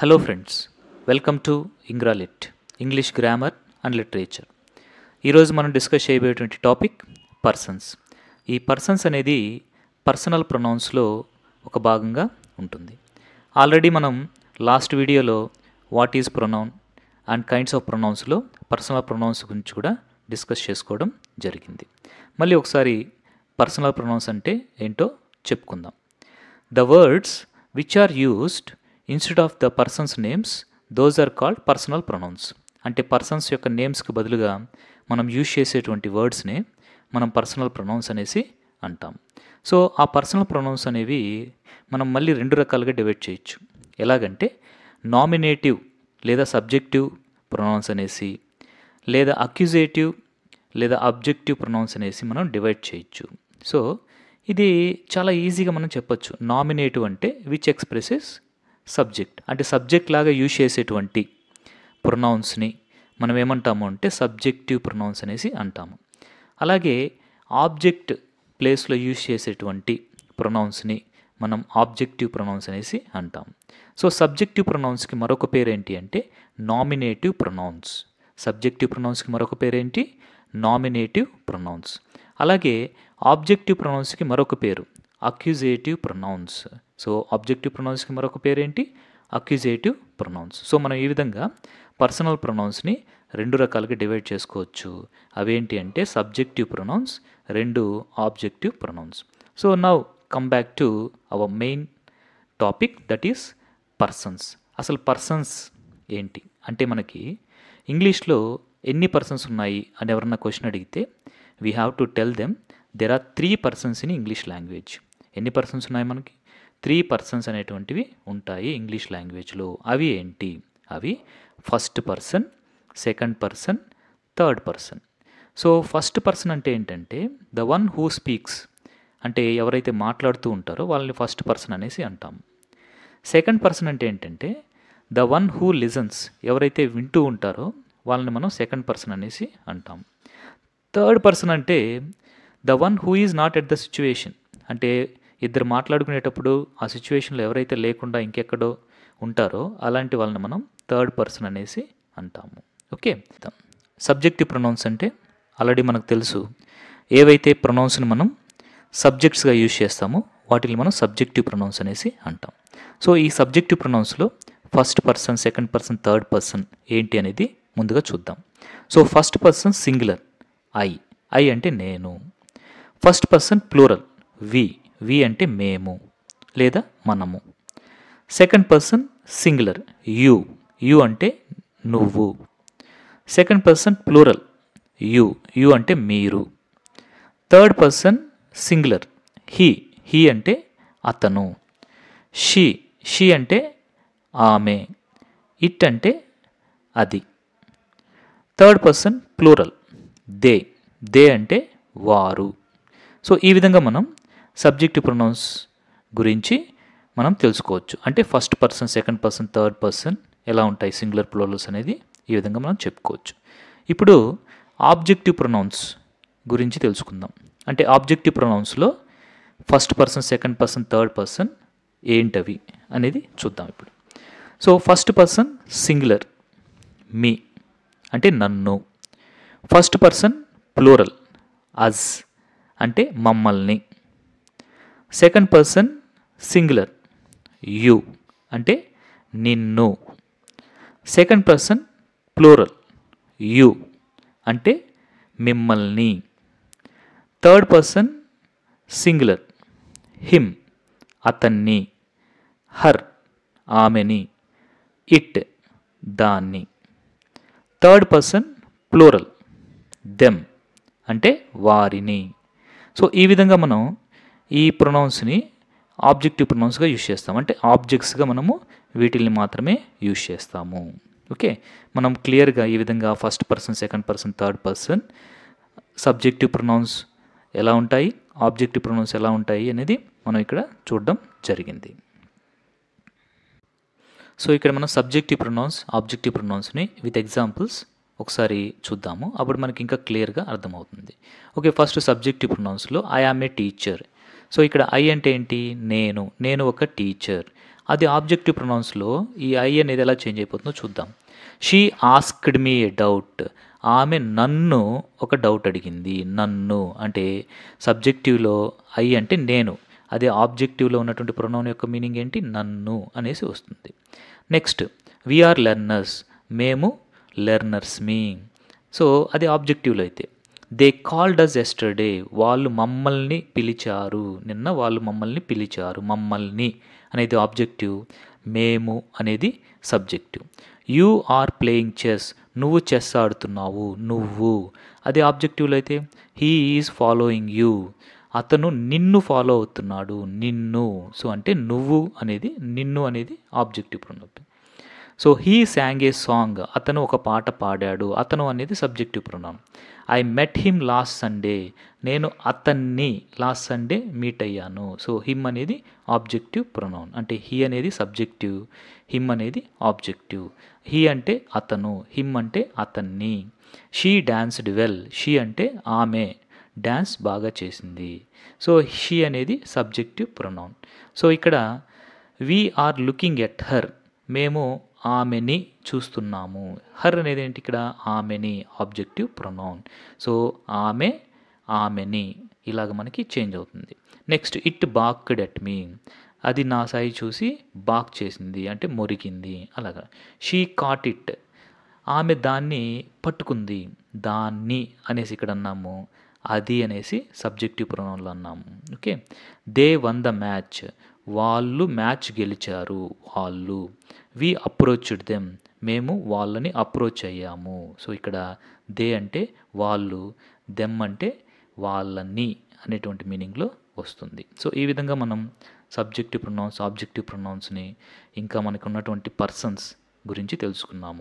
hello friends welcome to ఇంగ్రాలిట్ English grammar and literature ఈరోజు మనం డిస్కస్ చేయబోయేటువంటి టాపిక్ పర్సన్స్ ఈ పర్సన్స్ అనేది పర్సనల్ ప్రొనౌన్స్లో ఒక భాగంగా ఉంటుంది ఆల్రెడీ మనం లాస్ట్ వీడియోలో what is pronoun and kinds of ప్రొనౌన్స్లో పర్సనల్ ప్రొనౌన్స్ గురించి కూడా డిస్కస్ చేసుకోవడం జరిగింది మళ్ళీ ఒకసారి పర్సనల్ ప్రొనౌన్స్ అంటే ఏంటో చెప్పుకుందాం the words which are used instead of the persons names those are called personal pronouns అంటే పర్సన్స్ యొక్క నేమ్స్కి బదులుగా మనం యూజ్ చేసేటువంటి వర్డ్స్ని మనం పర్సనల్ ప్రొనౌన్స్ అనేసి అంటాం సో ఆ పర్సనల్ ప్రొనౌన్స్ అనేవి మనం మళ్ళీ రెండు రకాలుగా డివైడ్ చేయొచ్చు ఎలాగంటే నామినేటివ్ లేదా సబ్జెక్టివ్ ప్రొనౌన్స్ అనేసి లేదా అక్యుజేటివ్ లేదా అబ్జెక్టివ్ ప్రొనౌన్స్ అనేసి మనం డివైడ్ చేయొచ్చు సో ఇది చాలా ఈజీగా మనం చెప్పొచ్చు నామినేటివ్ అంటే విచ్ ఎక్స్ప్రెసెస్ సబ్జెక్ట్ అంటే సబ్జెక్ట్ లాగా యూజ్ చేసేటువంటి ప్రొనౌన్స్ని మనం ఏమంటాము అంటే సబ్జెక్టివ్ ప్రొనౌన్స్ అనేసి అంటాము అలాగే ఆబ్జెక్ట్ ప్లేస్లో యూజ్ చేసేటువంటి ప్రొనౌన్స్ని మనం ఆబ్జెక్టివ్ ప్రొనౌన్స్ అనేసి అంటాం సో సబ్జెక్టివ్ ప్రొనౌన్స్కి మరొక పేరు ఏంటి అంటే నామినేటివ్ ప్రొనౌన్స్ సబ్జెక్టివ్ ప్రొనౌన్స్కి మరొక పేరేంటి నామినేటివ్ ప్రొనౌన్స్ అలాగే ఆబ్జెక్టివ్ ప్రొనౌన్స్కి మరొక పేరు అక్యూజేటివ్ ప్రొనౌన్స్ సో ఆబ్జెక్టివ్ ప్రొనౌన్స్కి మరొక పేరేంటి అక్యూజేటివ్ ప్రొనౌన్స్ సో మనం ఈ విధంగా పర్సనల్ ప్రొనౌన్స్ని రెండు రకాలుగా డివైడ్ చేసుకోవచ్చు అవేంటి అంటే సబ్జెక్టివ్ ప్రొనౌన్స్ రెండు objective pronouns so now come back to our main topic that is persons అసలు పర్సన్స్ ఏంటి అంటే మనకి ఇంగ్లీష్లో ఎన్ని పర్సన్స్ ఉన్నాయి అని ఎవరన్నా క్వశ్చన్ అడిగితే we have to tell them there are three persons in English language ఎన్ని పర్సన్స్ ఉన్నాయి మనకి త్రీ పర్సన్స్ అనేటువంటివి ఉంటాయి ఇంగ్లీష్ లాంగ్వేజ్లో అవి ఏంటి అవి first person second person third person so first person అంటే ఏంటంటే ద వన్ హూ స్పీక్స్ అంటే ఎవరైతే మాట్లాడుతూ ఉంటారో వాళ్ళని ఫస్ట్ పర్సన్ అనేసి అంటాం సెకండ్ పర్సన్ అంటే ఏంటంటే ద వన్ హూ లిజన్స్ ఎవరైతే వింటూ ఉంటారో వాళ్ళని మనం సెకండ్ పర్సన్ అనేసి అంటాం థర్డ్ పర్సన్ అంటే the one who is not at the situation అంటే ఇద్దరు మాట్లాడుకునేటప్పుడు ఆ సిచ్యువేషన్లో ఎవరైతే లేకుండా ఇంకెక్కడో ఉంటారో అలాంటి వాళ్ళని మనం థర్డ్ పర్సన్ అనేసి అంటాము ఓకే సబ్జెక్టివ్ ప్రొనౌన్స్ అంటే ఆల్రెడీ మనకు తెలుసు ఏవైతే ప్రొనౌన్స్ని మనం సబ్జెక్ట్స్గా యూజ్ చేస్తామో వాటిని మనం సబ్జెక్టివ్ ప్రొనౌన్స్ అనేసి అంటాం సో ఈ సబ్జెక్టివ్ ప్రొనౌన్స్లో first person second person third person ఏంటి అనేది ముందుగా చూద్దాం so first person singular I I అంటే నేను first person plural we we అంటే మేము లేదా మనము second person singular you you అంటే నువ్వు second person plural you you అంటే మీరు third person singular he he అంటే అతను షీ షీ అంటే ఆమె ఇట్ అంటే అది third person plural they they అంటే వారు సో ఈ విధంగా మనం సబ్జెక్ట్ ప్రొనౌన్స్ గురించి మనం తెలుసుకోవచ్చు అంటే first person second person third person ఎలా ఉంటాయి సింగులర్ ప్లోలర్స్ అనేది ఈ విధంగా మనం చెప్పుకోవచ్చు ఇప్పుడు ఆబ్జెక్టివ్ ప్రొనౌన్స్ గురించి తెలుసుకుందాం అంటే ఆబ్జెక్టివ్ ప్రొనౌన్స్లో first person second person third person ఏంటవి అనేది చూద్దాం ఇప్పుడు so first person singular me అంటే నన్ను ఫస్ట్ పర్సన్ ప్లూరల్ అజ్ అంటే మమ్మల్ని సెకండ్ పర్సన్ సింగులర్ యు అంటే నిన్ను సెకండ్ పర్సన్ ప్లూరల్ యు అంటే మిమ్మల్ని థర్డ్ పర్సన్ సింగులర్ హిమ్ అతన్ని హర్ ఆమెని ఇట్ దాన్ని థర్డ్ పర్సన్ ప్లూరల్ దెమ్ అంటే వారిని సో ఈ విధంగా మనం ఈ ప్రొనౌన్స్ని ఆబ్జెక్టివ్ ప్రొనౌన్స్గా యూజ్ చేస్తాం అంటే ఆబ్జెక్ట్స్గా మనము వీటిల్ని మాత్రమే యూజ్ చేస్తాము ఓకే మనం క్లియర్గా ఈ విధంగా first person second person third person subjective pronouns ఎలా ఉంటాయి ఆబ్జెక్టివ్ ప్రొనౌన్స్ ఎలా ఉంటాయి అనేది మనం ఇక్కడ చూడడం జరిగింది సో ఇక్కడ మనం సబ్జెక్టివ్ ప్రొనౌన్స్ ఆబ్జెక్టివ్ ప్రొనౌన్స్ని విత్ ఎగ్జాంపుల్స్ ఒకసారి చూద్దాము అప్పుడు మనకి ఇంకా క్లియర్గా అర్థమవుతుంది ఓకే ఫస్ట్ సబ్జెక్టివ్ ప్రొనౌన్స్లో I am a teacher so ఇక్కడ ఐ అంటే ఏంటి నేను నేను ఒక టీచర్ అది ఆబ్జెక్టివ్ ప్రొనౌన్స్లో ఈ ఐ అనేది ఎలా చేంజ్ అయిపోతుందో చూద్దాం షీ ఆస్క్డ్ మీ డౌట్ ఆమె నన్ను ఒక డౌట్ అడిగింది నన్ను అంటే సబ్జెక్టివ్లో ఐ అంటే నేను అదే ఆబ్జెక్టివ్లో ఉన్నటువంటి ప్రొనౌన్ యొక్క మీనింగ్ ఏంటి నన్ను అనేసి వస్తుంది నెక్స్ట్ వీఆర్ లెర్నర్స్ మేము లెర్నర్స్ మీ సో అది ఆబ్జెక్టివ్లో అయితే దే కాల్డ్ అస్ ఎస్టర్డే వాళ్ళు మమ్మల్ని పిలిచారు నిన్న వాళ్ళు మమ్మల్ని పిలిచారు మమ్మల్ని అనేది ఆబ్జెక్టివ్ మేము అనేది subjective you are playing chess నువ్వు చెస్ ఆడుతున్నావు నువ్వు అది ఆబ్జెక్టివ్లో అయితే హీ ఈజ్ ఫాలోయింగ్ యూ అతను నిన్ను ఫాలో అవుతున్నాడు నిన్ను సో అంటే నువ్వు అనేది నిన్ను అనేది objective pronoun so he sang a song అతను ఒక పాట పాడాడు అతను అనేది subjective pronoun I met him last Sunday నేను అతన్ని లాస్ట్ సండే మీట్ అయ్యాను సో హిమ్ అనేది ఆబ్జెక్టివ్ ప్రొనౌన్ అంటే హీ అనేది సబ్జెక్టివ్ హిమ్ అనేది ఆబ్జెక్టివ్ హీ అంటే అతను హిమ్ అంటే అతన్ని షీ డాన్స్డ్ వెల్ షీ అంటే ఆమె డ్యాన్స్ బాగా చేసింది సో షీ అనేది సబ్జెక్టివ్ ప్రొనౌన్ సో ఇక్కడ we are are looking at her మేము ఆమెని చూస్తున్నాము హర్ అనేది ఏంటి ఇక్కడ ఆమెని ఆబ్జెక్టివ్ ప్రొనౌన్ సో ఆమె ఆమెని ఇలాగ మనకి చేంజ్ అవుతుంది next it barked at me అది నా సాయి చూసి బాక్ చేసింది అంటే మురికింది అలాగా షీ కాట్ ఇట్ ఆమె దాన్ని పట్టుకుంది దాన్ని అనేసి ఇక్కడ అన్నాము అది అనేసి సబ్జెక్టివ్ ప్రొనౌన్లు అన్నాము okay they won the match వాళ్ళు మ్యాచ్ గెలిచారు వాళ్ళు వి అప్రోచ్డ్ దెమ్ మేము వాళ్ళని అప్రోచ్ అయ్యాము సో ఇక్కడ దే అంటే వాళ్ళు దెమ్ అంటే వాళ్ళని అనేటువంటి మీనింగ్లో వస్తుంది సో ఈ విధంగా మనం సబ్జెక్టివ్ ప్రొనౌన్స్ ఆబ్జెక్టివ్ ప్రొనౌన్స్ని ఇంకా మనకు ఉన్నటువంటి పర్సన్స్ గురించి తెలుసుకున్నాము